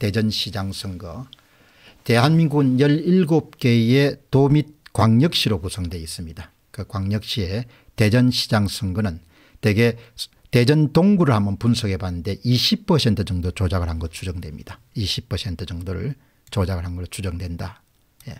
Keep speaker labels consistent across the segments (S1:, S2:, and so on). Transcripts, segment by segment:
S1: 대전시장 선거 대한민국 17개의 도 및 광역시로 구성되어 있습니다. 그 광역시의 대전시장 선거는 대개 대전 동구를 한번 분석해 봤는데 20% 정도 조작을 한것으로 추정됩니다. 20% 정도를 조작을 한것으로 추정된다. 예.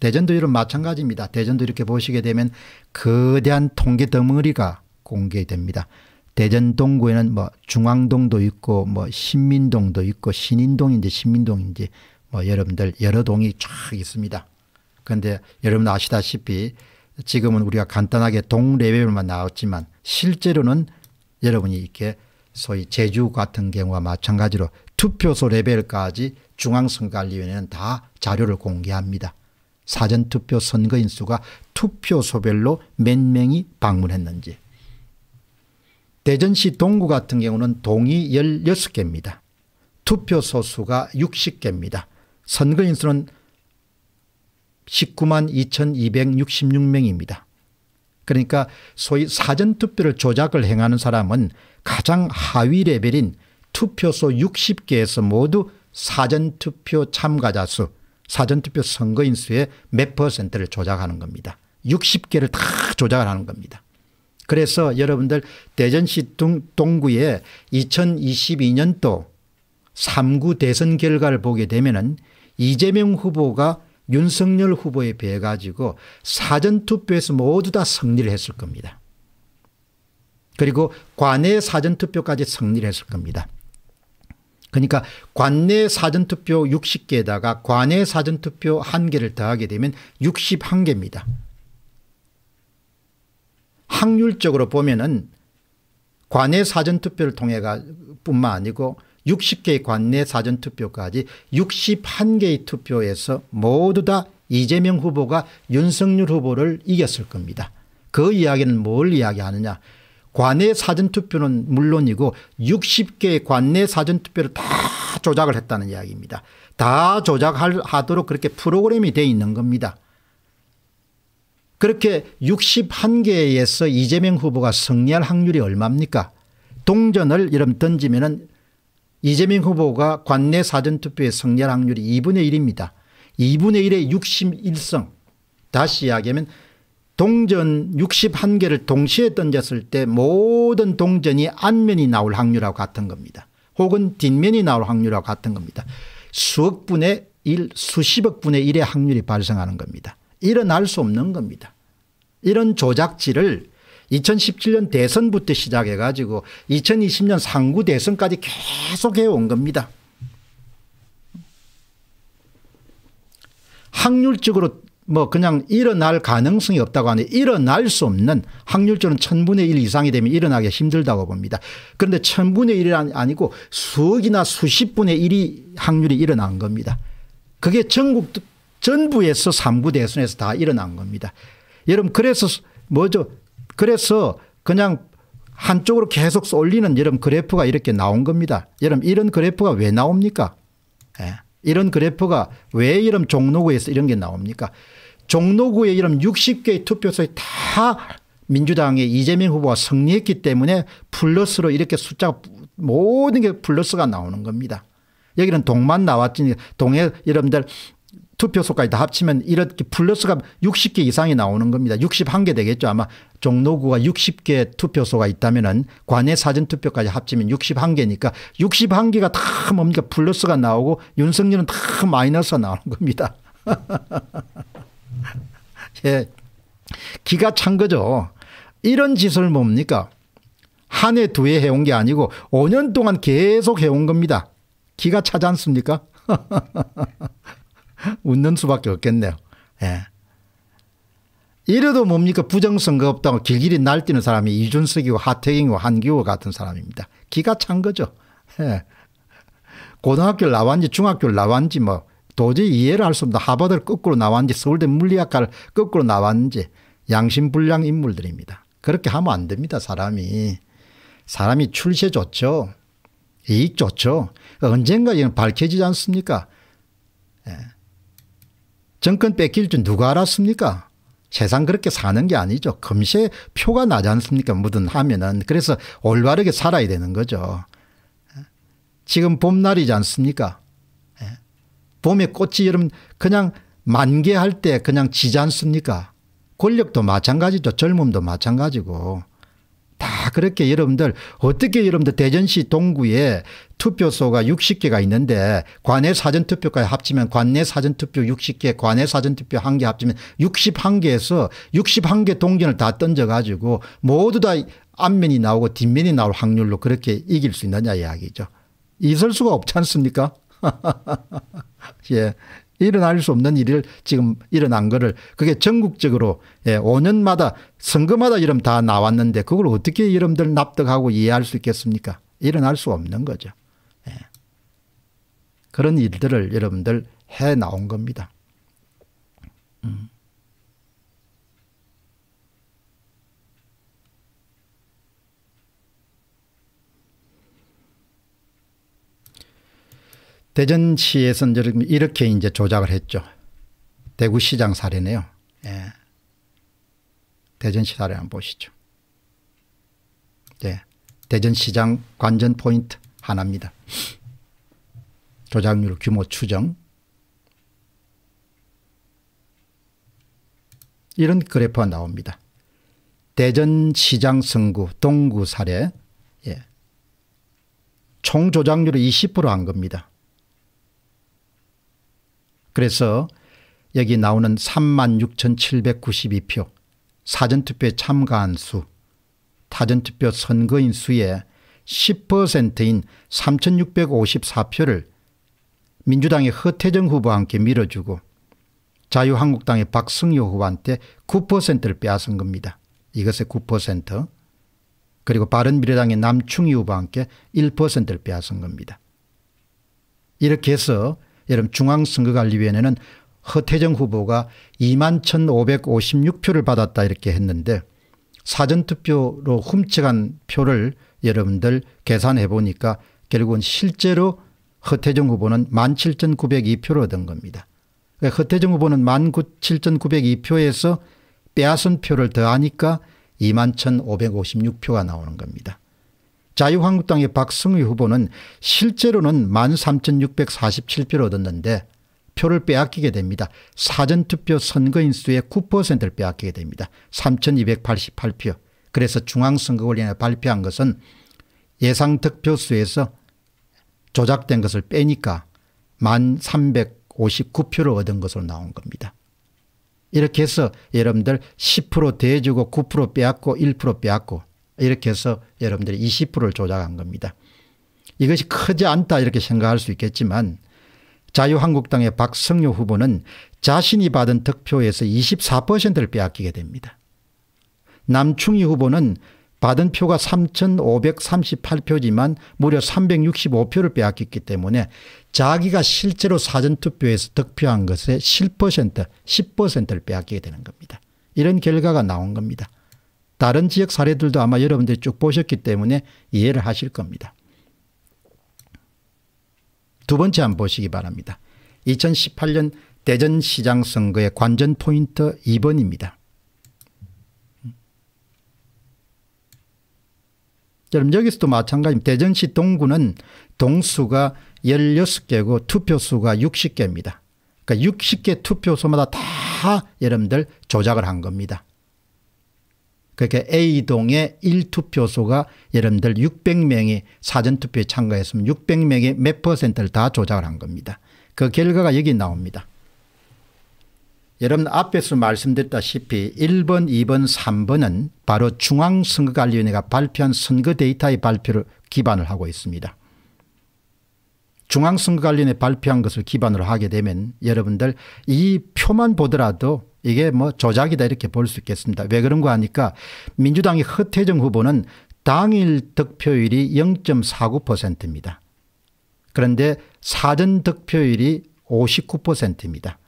S1: 대전도 이런 마찬가지입니다. 대전도 이렇게 보시게 되면 거대한 통계 덩어리가 공개됩니다. 대전 동구에는 뭐 중앙동도 있고 뭐 신민동도 있고 신인동인지 신민동인지 뭐 여러분들 여러 동이 쫙 있습니다. 그런데 여러분 아시다시피 지금은 우리가 간단하게 동 레벨만 나왔지만 실제로는 여러분이 이렇게 소위 제주 같은 경우와 마찬가지로 투표소 레벨까지 중앙선관리위원회는다 자료를 공개합니다. 사전투표 선거인수가 투표소별로 몇 명이 방문했는지 대전시 동구 같은 경우는 동이 16개입니다. 투표소 수가 60개입니다. 선거인 수는 19만 2266명입니다. 그러니까 소위 사전투표를 조작을 행하는 사람은 가장 하위 레벨인 투표소 60개에서 모두 사전투표 참가자 수 사전투표 선거인 수의 몇 퍼센트를 조작하는 겁니다. 60개를 다 조작을 하는 겁니다. 그래서 여러분들 대전시 동구에 2022년도 3구 대선 결과를 보게 되면은 이재명 후보가 윤석열 후보에 비해 가지고 사전투표에서 모두 다 승리를 했을 겁니다. 그리고 관내 사전투표까지 승리를 했을 겁니다. 그러니까 관내 사전투표 60개에다가 관내 사전투표 1개를 더하게 되면 61개입니다. 확률적으로 보면은 관내 사전투표를 통해 가 뿐만 아니고 60개의 관내 사전투표까지 61개의 투표에서 모두 다 이재명 후보가 윤석열 후보를 이겼을 겁니다. 그 이야기는 뭘 이야기하느냐. 관내 사전투표는 물론이고 60개의 관내 사전투표를 다 조작을 했다는 이야기입니다. 다 조작하도록 그렇게 프로그램이 되어 있는 겁니다. 그렇게 61개에서 이재명 후보가 승리할 확률이 얼마입니까? 동전을 이름 던지면은 이재명 후보가 관내 사전투표에 승리할 확률이 2분의 1입니다. 2분의 1에 61성. 다시 이야기하면 동전 61개를 동시에 던졌을 때 모든 동전이 안면이 나올 확률하고 같은 겁니다. 혹은 뒷면이 나올 확률하고 같은 겁니다. 수억 분의 1, 수십억 분의 1의 확률이 발생하는 겁니다. 일어날 수 없는 겁니다. 이런 조작질을 2017년 대선부터 시작해 가지고 2020년 상구 대선까지 계속 해온 겁니다. 확률적으로 뭐 그냥 일어날 가능성이 없다고 하는데 일어날 수 없는 확률적으로 천분의 일 이상이 되면 일어나기 힘들다고 봅니다. 그런데 천분의 일이 아니고 수억이나 수십분의 일이 확률이 일어난 겁니다. 그게 전국 전부에서 3구 대선에서 다 일어난 겁니다. 여러분 그래서 뭐죠? 그래서 그냥 한쪽으로 계속 쏠리는 여러분 그래프가 이렇게 나온 겁니다. 여러분 이런 그래프가 왜 나옵니까? 예. 이런 그래프가 왜 이런 종로구에서 이런 게 나옵니까? 종로구에 이런 60개의 투표소에 다 민주당의 이재명 후보가 승리했기 때문에 플러스로 이렇게 숫자 모든 게 플러스가 나오는 겁니다. 여기는 동만 나왔지 동에 여러분들 투표소까지 다 합치면 이렇게 플러스가 60개 이상이 나오는 겁니다. 61개 되겠죠. 아마 종로구가 60개 투표소가 있다면은 관내 사전투표까지 합치면 61개니까 61개가 다 뭡니까 플러스가 나오고 윤석열은 다 마이너스가 나오는 겁니다. 예. 기가 찬 거죠. 이런 짓을 뭡니까 한 해 두 해 해온 게 아니고 5년 동안 계속 해온 겁니다. 기가 차지 않습니까? 웃는 수밖에 없겠네요. 예. 이래도 뭡니까 부정선거 없다고 길길이 날뛰는 사람이 이준석이고 하태경이고 한기호 같은 사람입니다. 기가 찬 거죠. 예. 고등학교를 나왔는지 중학교를 나왔는지 뭐 도저히 이해를 할 수 없는 하버드를 거꾸로 나왔는지 서울대 물리학과를 거꾸로 나왔는지 양심불량 인물들입니다. 그렇게 하면 안 됩니다. 사람이. 사람이 출세 좋죠. 이익 좋죠. 언젠가 이는 밝혀지지 않습니까? 예. 정권 뺏길 줄 누가 알았습니까? 세상 그렇게 사는 게 아니죠. 금세 표가 나지 않습니까? 뭐든 하면은. 그래서 올바르게 살아야 되는 거죠. 지금 봄날이지 않습니까? 예. 봄에 꽃이 여름 그냥 만개할 때 그냥 지지 않습니까? 권력도 마찬가지죠. 젊음도 마찬가지고. 그렇게 여러분들 어떻게 여러분들 대전시 동구에 투표소가 60개가 있는데 관내 사전투표까지 합치면 관내 사전투표 60개 관내 사전투표 1개 합치면 61개에서 61개 동전을 다 던져가지고 모두 다 앞면이 나오고 뒷면이 나올 확률로 그렇게 이길 수 있느냐 이야기죠. 있을 수가 없지 않습니까? 예. 일어날 수 없는 일을 지금 일어난 거를 그게 전국적으로 예, 5년마다 선거마다 이름 다 나왔는데 그걸 어떻게 이름들 납득하고 이해할 수 있겠습니까? 일어날 수 없는 거죠. 예. 그런 일들을 여러분들 해 나온 겁니다. 음. 대전시에서는 이렇게 이제 조작을 했죠. 대구시장 사례네요. 예. 대전시 사례 한번 보시죠. 예. 대전시장 관전 포인트 하나입니다. 조작률 규모 추정. 이런 그래프가 나옵니다. 대전시장 선구 동구 사례 예. 총 조작률을 20%한 겁니다. 그래서 여기 나오는 36,792표 사전투표에 참가한 수 타전투표 선거인 수의 10%인 3,654표를 민주당의 허태정 후보와 함께 밀어주고 자유한국당의 박승효 후보한테 9%를 빼앗은 겁니다. 이것의 9% 그리고 바른미래당의 남충희 후보와 함께 1%를 빼앗은 겁니다. 이렇게 해서 여러분 중앙선거관리위원회는 허태정 후보가 2만 1,556표를 받았다 이렇게 했는데 사전투표로 훔쳐간 표를 여러분들 계산해 보니까 결국은 실제로 허태정 후보는 17,902표를 얻은 겁니다. 그러니까 허태정 후보는 17,902표에서 빼앗은 표를 더하니까 21,556표가 나오는 겁니다. 자유한국당의 박승희 후보는 실제로는 13,647표를 얻었는데 표를 빼앗기게 됩니다. 사전투표 선거인 수의 9%를 빼앗기게 됩니다. 3,288표. 그래서 중앙선거관리에 발표한 것은 예상 득표수에서 조작된 것을 빼니까 1,359표를 얻은 것으로 나온 겁니다. 이렇게 해서 여러분들 10% 대주고 9% 빼앗고 1% 빼앗고 이렇게 해서 여러분들이 20%를 조작한 겁니다. 이것이 크지 않다 이렇게 생각할 수 있겠지만 자유한국당의 박성효 후보는 자신이 받은 득표에서 24%를 빼앗기게 됩니다. 남충희 후보는 받은 표가 3,538표지만 무려 365표를 빼앗겼기 때문에 자기가 실제로 사전투표에서 득표한 것의 7% 10%를 빼앗기게 되는 겁니다. 이런 결과가 나온 겁니다. 다른 지역 사례들도 아마 여러분들이 쭉 보셨기 때문에 이해를 하실 겁니다. 두 번째 한 번 보시기 바랍니다. 2018년 대전시장 선거의 관전 포인트 2번입니다. 여러분 여기서도 마찬가지입니다. 대전시 동구는 동수가 16개고 투표수가 60개입니다. 그러니까 60개 투표소마다 다 여러분들 조작을 한 겁니다. 그렇게 그러니까 A동의 1투표소가 여러분들 600명이 사전투표에 참가했으면 600명의 몇 퍼센트를 다 조작을 한 겁니다. 그 결과가 여기 나옵니다. 여러분 앞에서 말씀드렸다시피 1번, 2번, 3번은 바로 중앙선거관리위원회가 발표한 선거 데이터의 발표를 기반을 하고 있습니다. 중앙선거관리위원회 발표한 것을 기반으로 하게 되면 여러분들 이 표만 보더라도 이게 뭐 조작이다 이렇게 볼 수 있겠습니다. 왜 그런가 하니까 민주당의 허태정 후보는 당일 득표율이 0.49%입니다. 그런데 사전 득표율이 59%입니다.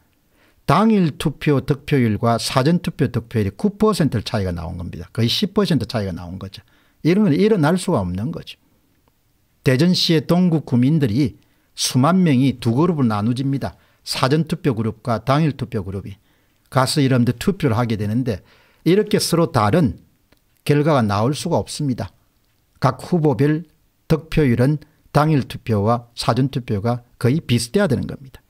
S1: 당일 투표 득표율과 사전 투표 득표율이 9% 차이가 나온 겁니다. 거의 10% 차이가 나온 거죠. 이런 건 일어날 수가 없는 거죠. 대전시의 동구 구민들이 수만 명이 두 그룹을 나누집니다. 사전 투표 그룹과 당일 투표 그룹이. 가서 이름들 투표를 하게 되는데 이렇게 서로 다른 결과가 나올 수가 없습니다. 각 후보별 득표율은 당일 투표와 사전 투표가 거의 비슷해야 되는 겁니다.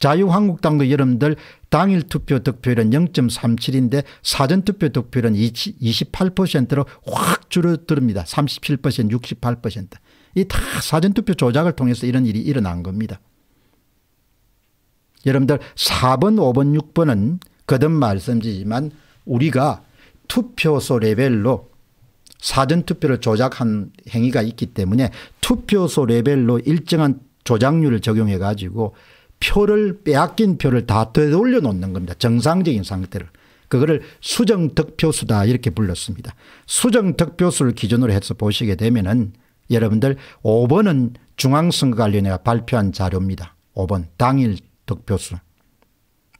S1: 자유한국당도 여러분들 당일 투표 득표율은 0.37인데 사전 투표 득표율은 28%로 확 줄어듭니다. 37% 68%. 이 다 사전 투표 조작을 통해서 이런 일이 일어난 겁니다. 여러분들 4번 5번 6번은 거듭 말씀드리지만 우리가 투표소 레벨로 사전투표를 조작한 행위가 있기 때문에 투표소 레벨로 일정한 조작률을 적용해 가지고 표를 빼앗긴 표를 다 되돌려 놓는 겁니다. 정상적인 상태를. 그거를 수정득표수다 이렇게 불렀습니다. 수정득표수를 기준으로 해서 보시게 되면은 여러분들 5번은 중앙선거관련회가 발표한 자료입니다. 5번 당일 득표수.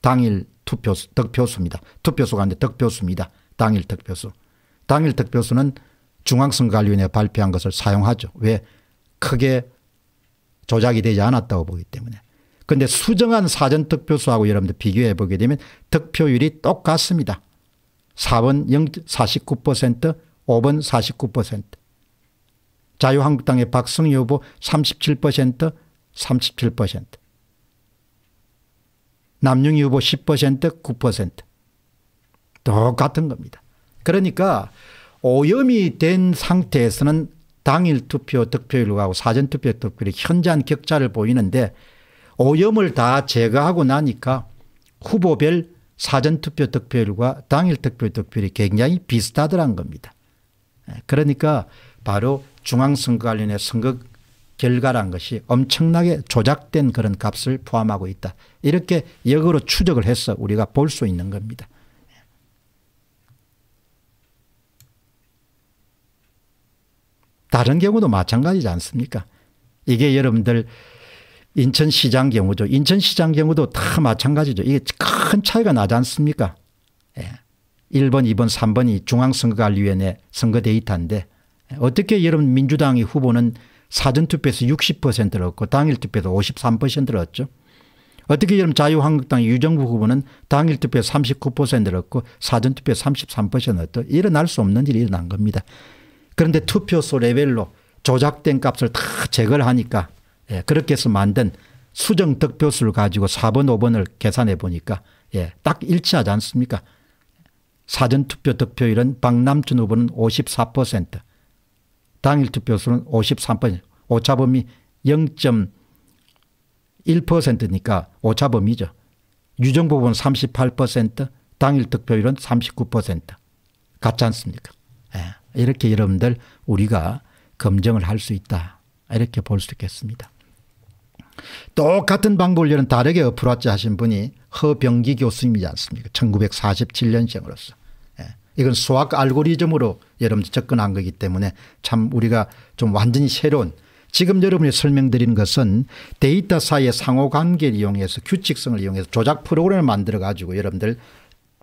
S1: 당일 투표수, 득표수입니다. 투표수가 아니라 득표수입니다. 당일 득표수. 당일 득표수는 중앙선관위원회 발표한 것을 사용하죠. 왜? 크게 조작이 되지 않았다고 보기 때문에. 그런데 수정한 사전 득표수하고 여러분들 비교해 보게 되면 득표율이 똑같습니다. 4번 0, 49%, 5번 49%. 자유한국당의 박승희 후보 37%, 37%. 남용이 후보 10% 9% 똑같은 겁니다. 그러니까 오염이 된 상태에서는 당일 투표 득표율하고 사전 투표 득표율이 현저한 격차를 보이는데 오염을 다 제거하고 나니까 후보별 사전 투표 득표율과 당일 투표 득표율이 굉장히 비슷하더란 겁니다. 예, 그러니까 바로 중앙선거관련의 선거 결과란 것이 엄청나게 조작된 그런 값을 포함하고 있다. 이렇게 역으로 추적을 해서 우리가 볼 수 있는 겁니다. 다른 경우도 마찬가지지 않습니까? 이게 여러분들 인천시장 경우죠. 인천시장 경우도 다 마찬가지죠. 이게 큰 차이가 나지 않습니까? 예. 1번, 2번, 3번이 중앙선거관리위원회 선거 데이터인데 어떻게 여러분 민주당이 후보는 사전투표에서 60%를 얻고 당일투표도 53%를 얻죠. 어떻게 보면 자유한국당 유정부 후보는 당일투표 39%를 얻고 사전투표 33%를 얻고 일어날 수 없는 일이 일어난 겁니다. 그런데 투표소 레벨로 조작된 값을 다 제거를 하니까 예, 그렇게 해서 만든 수정 득표수를 가지고 4번 5번을 계산해 보니까 예, 딱 일치하지 않습니까 사전투표 득표율은 박남준 후보는 54% 당일 투표수는 53%, 오차범위 0.1%니까 오차범위죠. 유정부분 38%, 당일 득표율은 39% 같지 않습니까? 예. 이렇게 여러분들 우리가 검증을 할 수 있다. 이렇게 볼 수 있겠습니다. 똑같은 방법을 다르게 어플 왔지 하신 분이 허병기 교수님이지 않습니까? 1947년생으로서. 이건 수학 알고리즘으로 여러분 들 접근한 거기 때문에 참 우리가 좀 완전히 새로운 지금 여러분이 설명드린 것은 데이터 사이의 상호관계를 이용해서 규칙성을 이용해서 조작 프로그램을 만들어 가지고 여러분들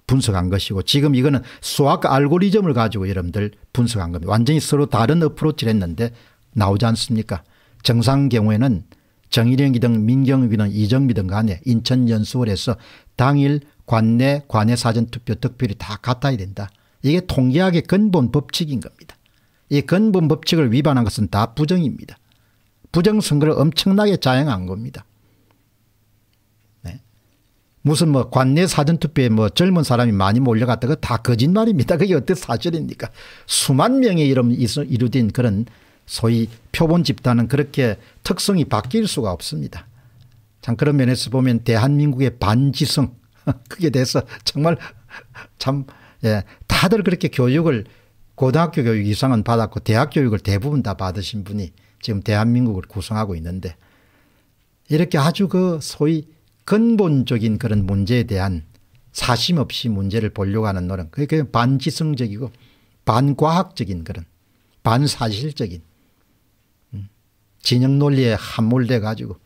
S1: 분석한 것이고 지금 이거는 수학 알고리즘을 가지고 여러분들 분석한 겁니다. 완전히 서로 다른 어프로치를 했는데 나오지 않습니까 정상 경우에는 정일영이든 민경욱이든 이정비든 간에 인천연수원에서 당일 관내 관외 사전투표 득표율이 다 같아야 된다. 이게 통계학의 근본 법칙인 겁니다. 이 근본 법칙을 위반한 것은 다 부정입니다. 부정선거를 엄청나게 자행한 겁니다. 네. 무슨 뭐 관내 사전투표에 뭐 젊은 사람이 많이 몰려갔다 그다 거짓말입니다. 그게 어떻 사실입니까? 수만 명의 이름 이루된 그런 소위 표본 집단은 그렇게 특성이 바뀔 수가 없습니다. 참 그런 면에서 보면 대한민국의 반지성 그게 돼서 정말 참 예, 다들 그렇게 교육을 고등학교 교육 이상은 받았고 대학 교육을 대부분 다 받으신 분이 지금 대한민국을 구성하고 있는데 이렇게 아주 그 소위 근본적인 그런 문제에 대한 사심 없이 문제를 보려고 하는 노력 그게 반지성적이고 반과학적인 그런 반사실적인 음, 진영 논리에 함몰돼 가지고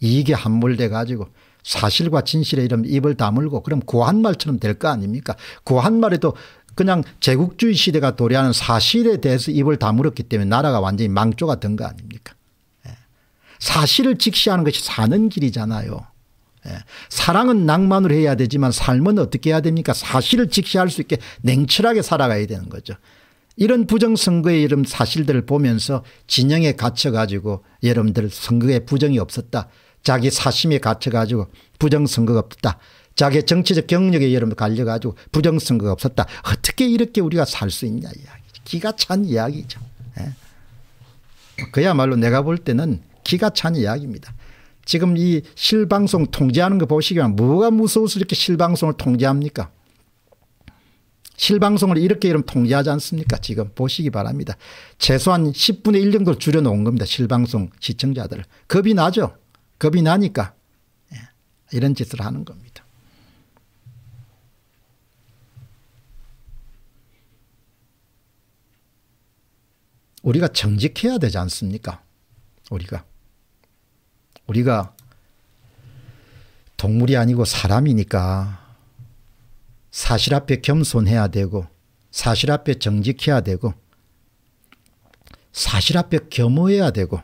S1: 이익에 함몰돼 가지고 사실과 진실의 이름 입을 다물고 그럼 고한말처럼 될 거 아닙니까? 고한말에도 그냥 제국주의 시대가 도래하는 사실에 대해서 입을 다물었기 때문에 나라가 완전히 망조가 된 거 아닙니까? 예. 사실을 직시하는 것이 사는 길이잖아요. 예. 사랑은 낭만으로 해야 되지만 삶은 어떻게 해야 됩니까? 사실을 직시할 수 있게 냉철하게 살아가야 되는 거죠. 이런 부정선거의 이름 사실들을 보면서 진영에 갇혀가지고 여러분들 선거에 부정이 없었다. 자기 사심이 갇혀가지고 부정선거가 없었다. 자기 정치적 경력에 여러분 갈려가지고 부정선거가 없었다. 어떻게 이렇게 우리가 살 수 있냐 이야기. 기가 찬 이야기죠. 예. 그야말로 내가 볼 때는 기가 찬 이야기입니다. 지금 이 실방송 통제하는 거 보시기만 뭐가 무서워서 이렇게 실방송을 통제합니까? 실방송을 이렇게 이름 통제하지 않습니까? 지금 보시기 바랍니다. 최소한 10분의 1 정도 줄여놓은 겁니다. 실방송 시청자들 겁이 나죠? 겁이 나니까 예, 이런 짓을 하는 겁니다. 우리가 정직해야 되지 않습니까? 우리가. 우리가 동물이 아니고 사람이니까 사실 앞에 겸손해야 되고 사실 앞에 정직해야 되고 사실 앞에 겸허해야 되고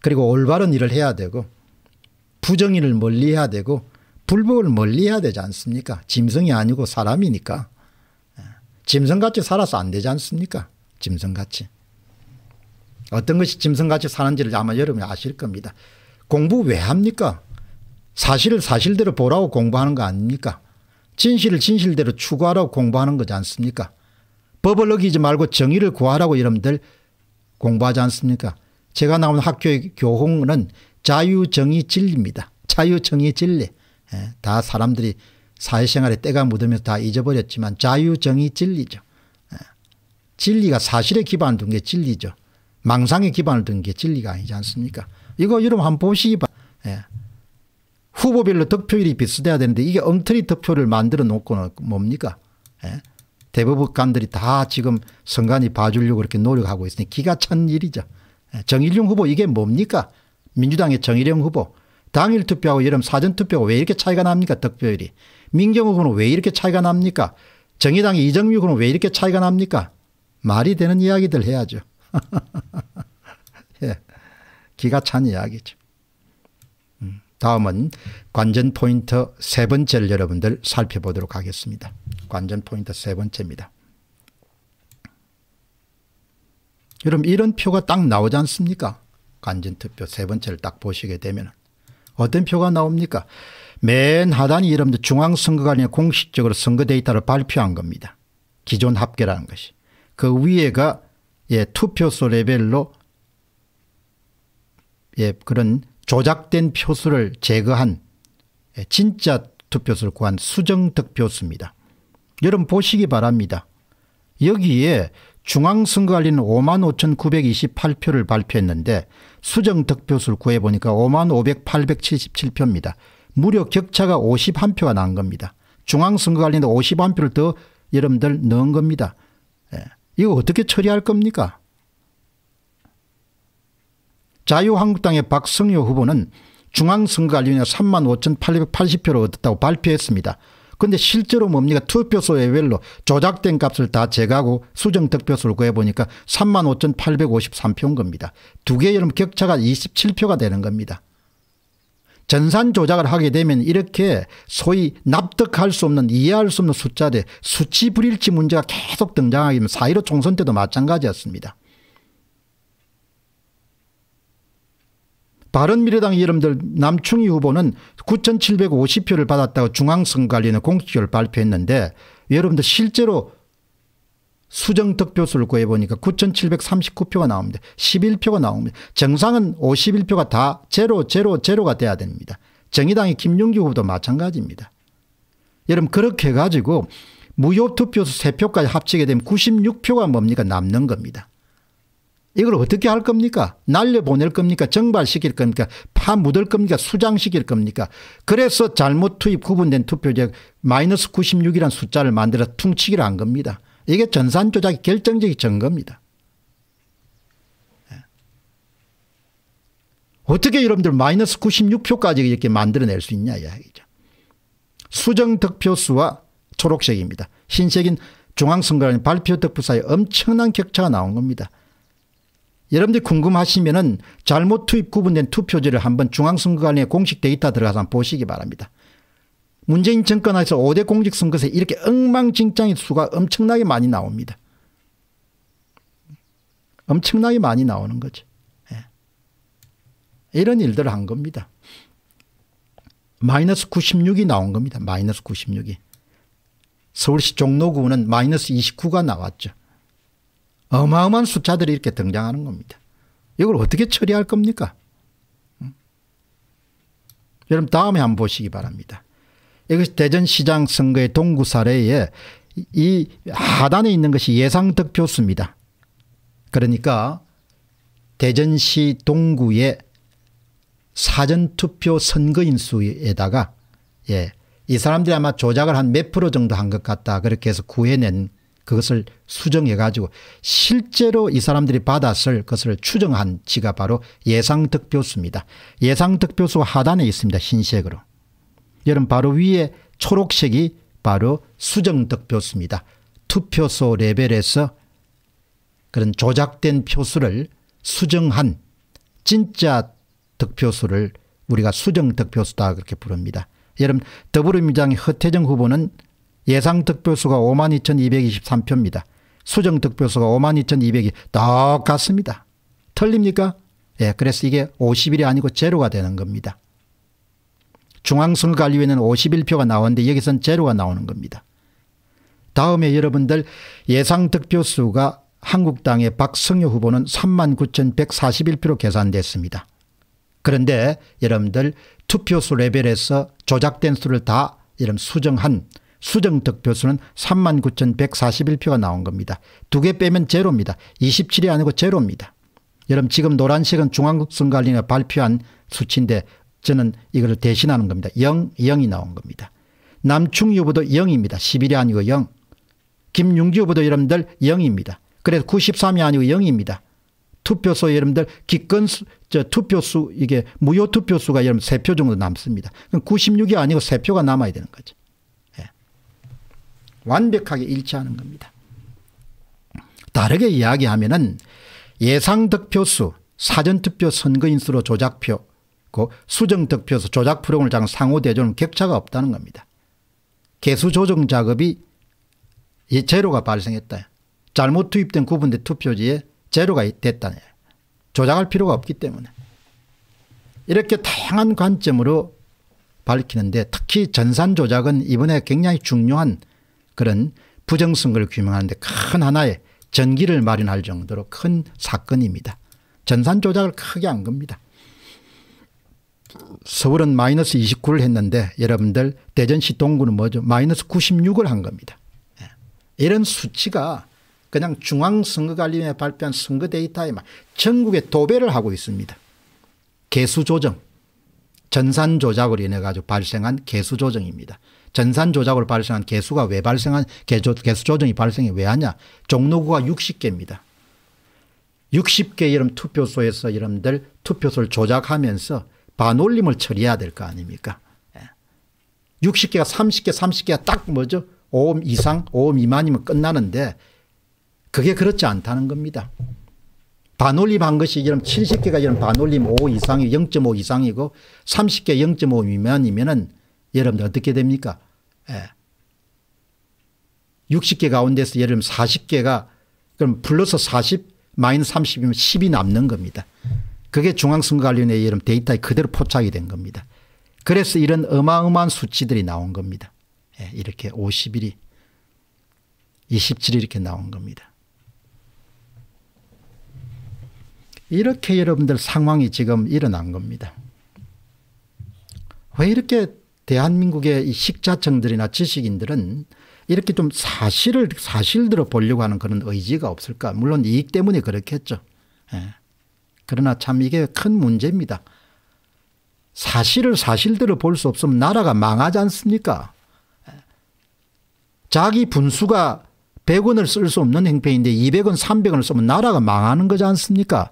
S1: 그리고 올바른 일을 해야 되고 부정의을 멀리해야 되고 불법을 멀리해야 되지 않습니까? 짐승이 아니고 사람이니까. 예. 짐승같이 살아서 안 되지 않습니까? 짐승같이. 어떤 것이 짐승같이 사는지를 아마 여러분이 아실 겁니다. 공부 왜 합니까? 사실을 사실대로 보라고 공부하는 거 아닙니까? 진실을 진실대로 추구하라고 공부하는 거지 않습니까? 법을 어기지 말고 정의를 구하라고 여러분들 공부하지 않습니까? 제가 나온 학교의 교훈은 자유정의 진리입니다. 자유정의 진리. 예, 다 사람들이 사회생활에 때가 묻으면서 다 잊어버렸지만 자유정의 진리죠. 예, 진리가 사실에 기반 둔게 진리죠. 망상에 기반을 둔 게 진리가 아니지 않습니까? 이거 여러분 한번 보시기 바랍니 예. 후보별로 득표율이 비슷해야 되는데 이게 엉터리 득표를 만들어 놓고는 뭡니까? 예. 대법관들이 다 지금 선관위 봐주려고 그렇게 노력하고 있으니 기가 찬 일이죠. 정일용 후보 이게 뭡니까? 민주당의 정일용 후보. 당일 투표하고 여름 사전 투표가 왜 이렇게 차이가 납니까? 득표율이. 민경호 후보는 왜 이렇게 차이가 납니까? 정의당의 이정미 후보는 왜 이렇게 차이가 납니까? 말이 되는 이야기들 해야죠. 예. 기가 찬 이야기죠. 음, 다음은 관전 포인트 세 번째를 여러분들 살펴보도록 하겠습니다. 관전 포인트 세 번째입니다. 여러분 이런 표가 딱 나오지 않습니까? 간진투표 세 번째를 딱 보시게 되면 어떤 표가 나옵니까? 맨 하단이 여러분들 중앙선거관리 공식적으로 선거 데이터를 발표한 겁니다. 기존 합계라는 것이. 그 위에가 예, 투표소 레벨로 예, 그런 조작된 표수를 제거한 예, 진짜 투표수를 구한 수정 득표수입니다. 여러분 보시기 바랍니다. 여기에 중앙선거관리는 5만 5,928표를 발표했는데 수정 득표수를 구해보니까 5만 5,877표입니다. 무려 격차가 51표가 난 겁니다. 중앙선거관리는 51표를 더 여러분들 넣은 겁니다. 예. 이거 어떻게 처리할 겁니까? 자유한국당의 박성효 후보는 중앙선거관리위 3만 5,880표를 얻었다고 발표했습니다. 근데 실제로 뭡니까 투표소외별로 조작된 값을 다 제거하고 수정 득표수를 구해보니까 35,853표인 겁니다. 두 개 여러분 격차가 27표가 되는 겁니다. 전산 조작을 하게 되면 이렇게 소위 납득할 수 없는 이해할 수 없는 숫자들 수치 불일치 문제가 계속 등장하게 되면 4.15 총선 때도 마찬가지였습니다. 바른미래당 여러분들 남충희 후보는 9750표를 받았다고 중앙선관리는 공식적으로 발표했는데 여러분들 실제로 수정 득표수를 구해보니까 9739표가 나옵니다. 11표가 나옵니다. 정상은 51표가 다 제로 제로 제로가 돼야 됩니다. 정의당의 김용기 후보도 마찬가지입니다. 여러분 그렇게 해가지고 무효투표수 3표까지 합치게 되면 96표가 뭡니까 남는 겁니다. 이걸 어떻게 할 겁니까? 날려보낼 겁니까? 정발시킬 겁니까? 파묻을 겁니까? 수장시킬 겁니까? 그래서 잘못 투입 구분된 투표제 마이너스 96이라는 숫자를 만들어 퉁치기를 한 겁니다. 이게 전산 조작의 결정적인 증거입니다. 예. 어떻게 여러분들 마이너스 96표까지 이렇게 만들어낼 수 있냐 이야기죠. 수정 득표수와 초록색입니다. 흰색인 중앙선거라는 발표 득표사에 엄청난 격차가 나온 겁니다. 여러분들이 궁금하시면은 잘못 투입 구분된 투표지를 한번 중앙선거관리의 공식 데이터 들어가서 한번 보시기 바랍니다. 문재인 정권에서 5대 공직선거세 이렇게 엉망진창의 수가 엄청나게 많이 나옵니다. 엄청나게 많이 나오는 거죠. 예. 이런 일들을 한 겁니다. 마이너스 96이 나온 겁니다. 마이너스 96이. 서울시 종로구는 마이너스 29가 나왔죠. 어마어마한 숫자들이 이렇게 등장하는 겁니다. 이걸 어떻게 처리할 겁니까? 여러분 다음에 한번 보시기 바랍니다. 이것이 대전시장 선거의 동구 사례에 이 하단에 있는 것이 예상 득표수입니다. 그러니까 대전시 동구의 사전투표 선거인 수에다가 예, 이 사람들이 아마 조작을 한 몇 프로 정도 한 것 같다 그렇게 해서 구해낸 그것을 수정해 가지고 실제로 이 사람들이 받았을 것을 추정한 지가 바로 예상득표수입니다. 예상득표수 하단에 있습니다. 흰색으로. 여러분 바로 위에 초록색이 바로 수정득표수입니다. 투표소 레벨에서 그런 조작된 표수를 수정한 진짜 득표수를 우리가 수정 득표수다 그렇게 부릅니다. 여러분 더불어민주당의 허태정 후보는 예상 득표수가 52,223표입니다. 수정 득표수가 52,200이 똑같습니다. 틀립니까? 예, 그래서 이게 5 0일이 아니고 제로가 되는 겁니다. 중앙선거관리위는 51표가 나오는데 여기선 제로가 나오는 겁니다. 다음에 여러분들 예상 득표수가 한국당의 박성효 후보는 39,141표로 계산됐습니다. 그런데 여러분들 투표수 레벨에서 조작된 수를 다 이런 수정한 수정 득표수는 39,141표가 나온 겁니다. 두 개 빼면 제로입니다. 27이 아니고 제로입니다. 여러분 지금 노란색은 중앙국선관리가 발표한 수치인데 저는 이걸 대신하는 겁니다. 0, 0이 나온 겁니다. 남충 후보도 0입니다. 11이 아니고 0. 김용지 후보도 여러분들 0입니다. 그래서 93이 아니고 0입니다. 투표소 여러분들 기권 수, 저 투표수 이게 무효 투표수가 여러분 3표 정도 남습니다. 그럼 96이 아니고 3표가 남아야 되는 거죠. 완벽하게 일치하는 겁니다. 다르게 이야기하면은 예상 득표수, 사전 투표 선거인수로 조작표, 그 수정 득표수 조작 프로그램을 장 상호 대조는 격차가 없다는 겁니다. 개수 조정 작업이 제로가 발생했다. 잘못 투입된 구분된 투표지에 제로가 됐다. 조작할 필요가 없기 때문에 이렇게 다양한 관점으로 밝히는데 특히 전산 조작은 이번에 굉장히 중요한 그런 부정선거를 규명하는데 큰 하나의 전기를 마련할 정도로 큰 사건입니다. 전산 조작을 크게 한 겁니다. 서울은 마이너스 29를 했는데 여러분들 대전시 동구는 뭐죠? 마이너스 96을 한 겁니다. 예. 이런 수치가 그냥 중앙선거관리위원회 발표한 선거 데이터에 전국에 도배를 하고 있습니다. 개수 조정, 전산 조작으로 인해 가지고 발생한 개수 조정입니다. 전산 조작으로 발생한 개수가 왜 발생한 개조, 개수 조정이 발생이 왜 하냐. 종로구가 60개입니다. 60개 이런 투표소에서 이름들 투표소를 조작하면서 반올림을 처리해야 될 거 아닙니까? 60개가 예. 30개, 30개가 딱 뭐죠? 5음 이상, 5음 미만이면 끝나는데 그게 그렇지 않다는 겁니다. 반올림한 것이 이런 70개가 이런 반올림 5 이상이 0.5 이상이고 30개 0.5 미만이면은 여러분들 어떻게 됩니까? 예. 60개 가운데서 예를 들면 40개가 그럼 플러스 40 마이너스 30이면 10이 남는 겁니다. 그게 중앙선거관리위원회 이름 데이터에 그대로 포착이 된 겁니다. 그래서 이런 어마어마한 수치들이 나온 겁니다. 예, 이렇게 51이 27이 이렇게 나온 겁니다. 이렇게 여러분들 상황이 지금 일어난 겁니다. 왜 이렇게 대한민국의 이식자청들이나 지식인들은 이렇게 좀 사실을 사실들어 보려고 하는 그런 의지가 없을까? 물론 이익 때문에 그렇겠죠. 예. 그러나 참 이게 큰 문제입니다. 사실을 사실대로 볼 수 없으면 나라가 망하지 않습니까? 예. 자기 분수가 100원을 쓸 수 없는 행패인데 200원, 300원을 쓰면 나라가 망하는 거지 않습니까?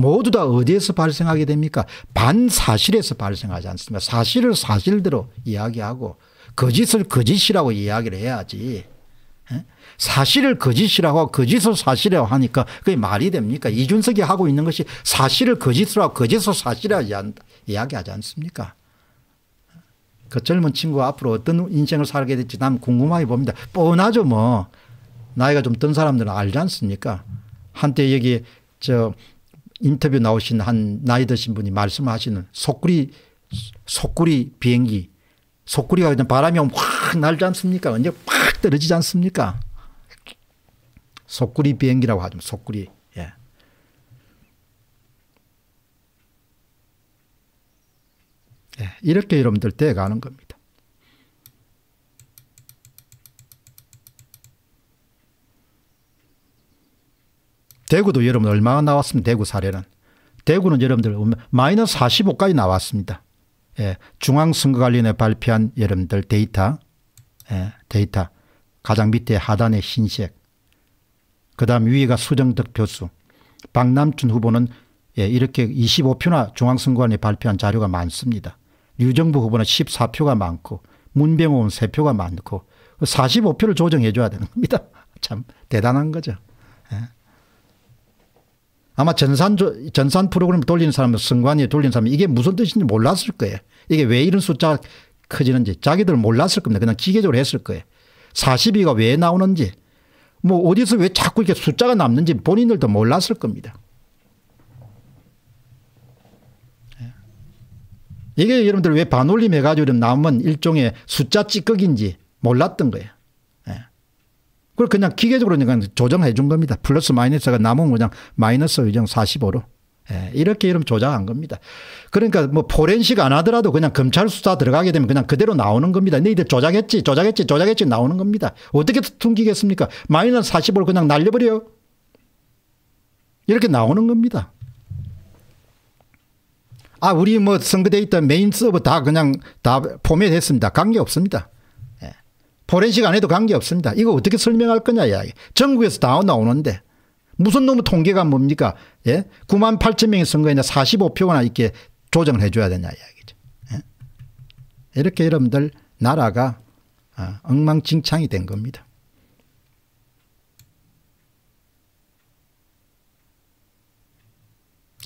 S1: 모두 다 어디에서 발생하게 됩니까? 반사실에서 발생하지 않습니까? 사실을 사실대로 이야기하고 거짓을 거짓이라고 이야기를 해야지. 예? 사실을 거짓이라고 하고 거짓을 사실이라고 하니까 그게 말이 됩니까? 이준석이 하고 있는 것이 사실을 거짓으로 거짓을 사실이라고 이야기하지 않습니까? 그 젊은 친구가 앞으로 어떤 인생을 살게 될지 난 궁금하게 봅니다. 뻔하죠 뭐. 나이가 좀 든 사람들은 알지 않습니까? 한때 여기 저 인터뷰 나오신 한 나이 드신 분이 말씀하시는 속구리, 속구리 비행기. 속구리가 그냥 바람이 오면 확 날지 않습니까? 언제 확 떨어지지 않습니까? 속구리 비행기라고 하죠. 속구리. 예. 예. 이렇게 여러분들 떼가는 겁니다. 대구도 여러분 얼마나 나왔습니까? 대구 사례는. 대구는 여러분들 음, 마이너스 45까지 나왔습니다. 예, 중앙선거관리원회 발표한 여러분들 데이터, 예, 데이터. 가장 밑에 하단에 흰색. 그 다음 위에가 수정득 표수. 박남춘 후보는 예, 이렇게 25표나 중앙선거관에 발표한 자료가 많습니다. 유정부 후보는 14표가 많고 문병호는 3표가 많고 45표를 그 조정해 줘야 되는 겁니다. 참 대단한 거죠. 예. 아마 전산, 전산 프로그램 돌리는 사람은 선관이에 돌리는 사람은 이게 무슨 뜻인지 몰랐을 거예요. 이게 왜 이런 숫자가 커지는지 자기들 몰랐을 겁니다. 그냥 기계적으로 했을 거예요. 42가 왜 나오는지 뭐 어디서 왜 자꾸 이렇게 숫자가 남는지 본인들도 몰랐을 겁니다. 예. 이게 여러분들 왜 반올림 해가지고 남은 일종의 숫자 찌꺼기인지 몰랐던 거예요. 그걸 그냥 기계적으로 그냥 조정해 준 겁니다. 플러스 마이너스가 남은 그냥 마이너스 의정 45로. 예, 이렇게 이름 조작한 겁니다. 그러니까 뭐 포렌식 안 하더라도 그냥 검찰 수사 들어가게 되면 그냥 그대로 나오는 겁니다. 근데 이들 조작했지, 조작했지, 조작했지 나오는 겁니다. 어떻게 퉁기겠습니까? 마이너스 45를 그냥 날려버려요. 이렇게 나오는 겁니다. 아, 우리 뭐 선거돼 있던 메인 서버 다 그냥 다 포맷했습니다. 관계 없습니다. 포렌식 안 해도 관계없습니다. 이거 어떻게 설명할 거냐 이야기. 전국에서 다 나오는데 무슨 놈의 통계가 뭡니까? 예? 9만 8천 명의 선거인 45표나 이렇게 조정을 해줘야 되냐 이야기죠. 예? 이렇게 여러분들 나라가 아, 엉망진창이 된 겁니다.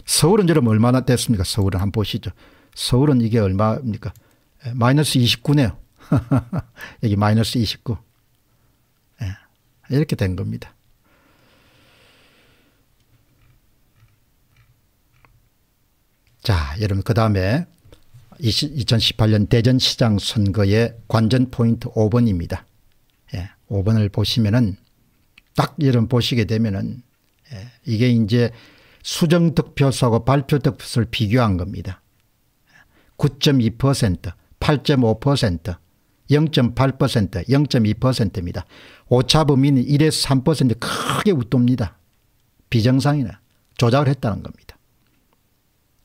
S1: 서울은 여러분 얼마나 됐습니까? 서울은 한번 보시죠. 서울은 이게 얼마입니까? 예, 마이너스 29네요. 여기 마이너스 29. 예. 이렇게 된 겁니다. 자, 여러분 그 다음에 2018년 대전시장 선거의 관전 포인트 5번입니다. 예, 5번을 보시면은 딱 여러분 보시게 되면은 예, 이게 이제 수정 득표수하고 발표 득표수를 비교한 겁니다. 9.2% 예, 8.5% 0.8% 0.2%입니다. 오차범위는 1에서 3% 크게 웃돕니다. 비정상이나 조작을 했다는 겁니다.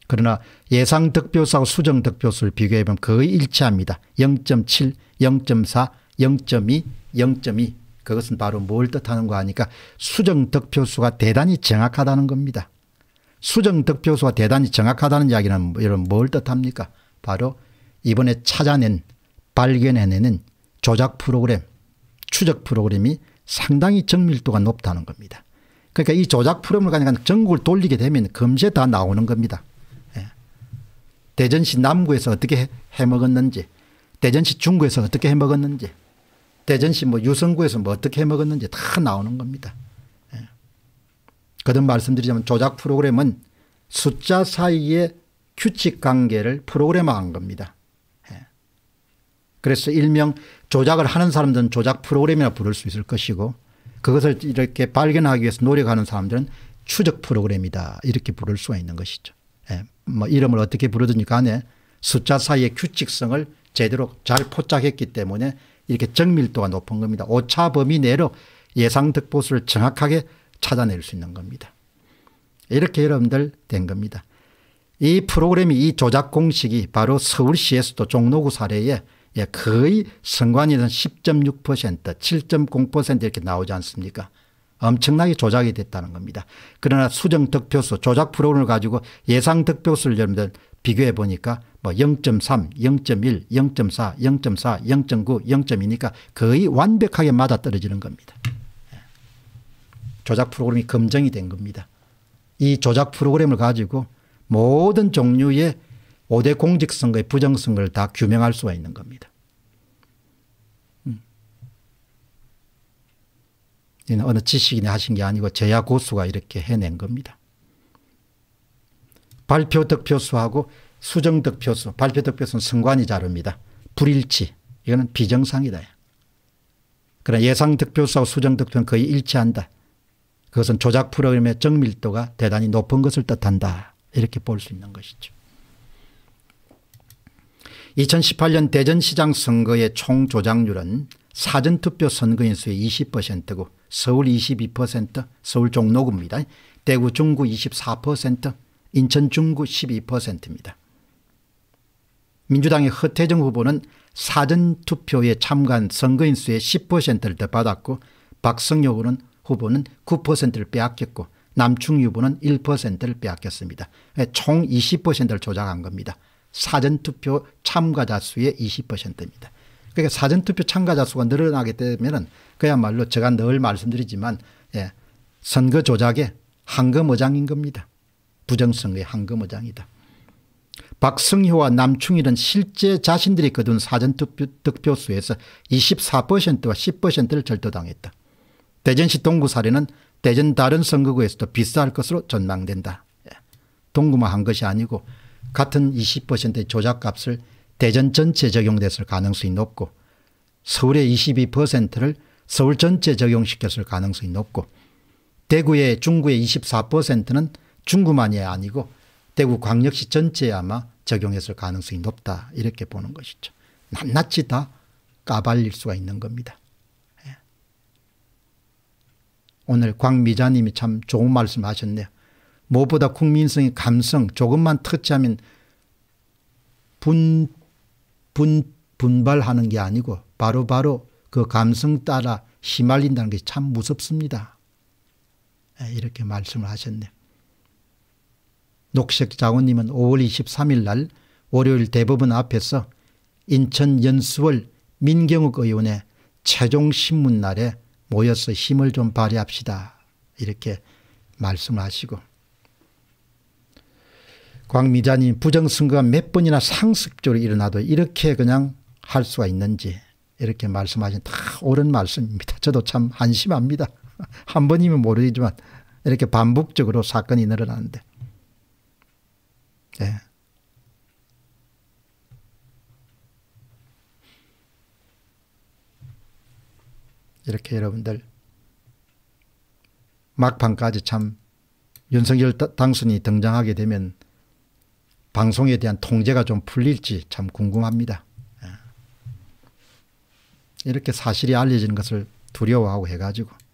S1: 그러나 예상 득표수하고 수정 득표수를 비교해보면 거의 일치합니다. 0.7, 0.4, 0.2, 0.2 그것은 바로 뭘 뜻하는가 하니까 수정 득표수가 대단히 정확하다는 겁니다. 수정 득표수가 대단히 정확하다는 이야기는 여러분 뭘 뜻합니까? 바로 이번에 찾아낸 발견해내는 조작 프로그램, 추적 프로그램이 상당히 정밀도가 높다는 겁니다. 그러니까 이 조작 프로그램을 가지고 전국을 돌리게 되면 금세 다 나오는 겁니다. 예. 대전시 남구에서 어떻게 해먹었는지 대전시 중구에서 어떻게 해먹었는지 대전시 뭐 유성구에서 뭐 어떻게 해먹었는지 다 나오는 겁니다. 예. 거듭 말씀드리자면 조작 프로그램은 숫자 사이의 규칙 관계를 프로그래마한 겁니다. 그래서 일명 조작을 하는 사람들은 조작 프로그램이라 부를 수 있을 것이고 그것을 이렇게 발견하기 위해서 노력하는 사람들은 추적 프로그램이다 이렇게 부를 수가 있는 것이죠. 예. 뭐 이름을 어떻게 부르든지 간에 숫자 사이의 규칙성을 제대로 잘 포착했기 때문에 이렇게 정밀도가 높은 겁니다. 오차 범위 내로 예상 득보수를 정확하게 찾아낼 수 있는 겁니다. 이렇게 여러분들 된 겁니다. 이 프로그램이 이 조작 공식이 바로 서울시에서도 종로구 사례에 예, 거의 선관위는 10.6% 7.0% 이렇게 나오지 않습니까 엄청나게 조작이 됐다는 겁니다. 그러나 수정 득표수 조작 프로그램을 가지고 예상 득표수를 여러분들 비교해 보니까 뭐 0.3, 0.1, 0.4, 0.4, 0.9, 0.2니까 거의 완벽하게 맞아떨어지는 겁니다. 예. 조작 프로그램이 검증이 된 겁니다. 이 조작 프로그램을 가지고 모든 종류의 5대 공직선거의 부정선거를 다 규명할 수가 있는 겁니다. 음. 이는 어느 지식인이 하신 게 아니고 제야 고수가 이렇게 해낸 겁니다. 발표 득표수하고 수정 득표수, 발표 득표수는 승관이 자릅니다. 불일치, 이거는 비정상이다. 그러나 예상 득표수하고 수정 득표는 거의 일치한다. 그것은 조작 프로그램의 정밀도가 대단히 높은 것을 뜻한다. 이렇게 볼 수 있는 것이죠. 2018년 대전시장 선거의 총조작률은 사전투표 선거인수의 20%고 서울 22% 서울 종로구입니다. 대구 중구 24% 인천 중구 12%입니다. 민주당의 허태정 후보는 사전투표에 참가한 선거인수의 10%를 더 받았고 박성효 후보는, 9%를 빼앗겼고 남충 후보는 1%를 빼앗겼습니다. 총 20%를 조작한 겁니다. 사전투표 참가자 수의 20%입니다. 그러니까 사전투표 참가자 수가 늘어나게 되면 그야말로 제가 늘 말씀드리지만 예, 선거 조작의 한검어장인 겁니다. 부정선거의 한검어장이다. 박승효와 남충일은 실제 자신들이 거둔 사전투표수에서 24%와 10%를 절도당했다. 대전시 동구 사례는 대전 다른 선거구에서도 비쌀 것으로 전망된다. 예, 동구만 한 것이 아니고 같은 20%의 조작값을 대전 전체 적용됐을 가능성이 높고 서울의 22%를 서울 전체 적용시켰을 가능성이 높고 대구의 중구의 24%는 중구만이 아니고 대구 광역시 전체에 아마 적용했을 가능성이 높다 이렇게 보는 것이죠. 낱낱이 다 까발릴 수가 있는 겁니다. 예. 오늘 광미자님이 참 좋은 말씀 하셨네요. 무엇보다 국민성의 감성 조금만 터치하면 분, 분, 분발하는 게 아니고 바로바로 바로 그 감성 따라 휘말린다는 게 참 무섭습니다. 예, 이렇게 말씀을 하셨네요. 녹색 자원님은 5월 23일 날 월요일 대법원 앞에서 인천 연수월 민경욱 의원의 최종 신문 날에 모여서 힘을 좀 발휘합시다. 이렇게 말씀 하시고 광미자님 부정선거가 몇 번이나 상습적으로 일어나도 이렇게 그냥 할 수가 있는지 이렇게 말씀하신 다 옳은 말씀입니다. 저도 참 한심합니다. 한 번이면 모르지만 이렇게 반복적으로 사건이 늘어나는데. 네. 이렇게 여러분들 막판까지 참 윤석열 당선이 등장하게 되면 방송에 대한 통제가 좀 풀릴지 참 궁금합니다. 예. 이렇게 사실이 알려지는 것을 두려워하고 해가지고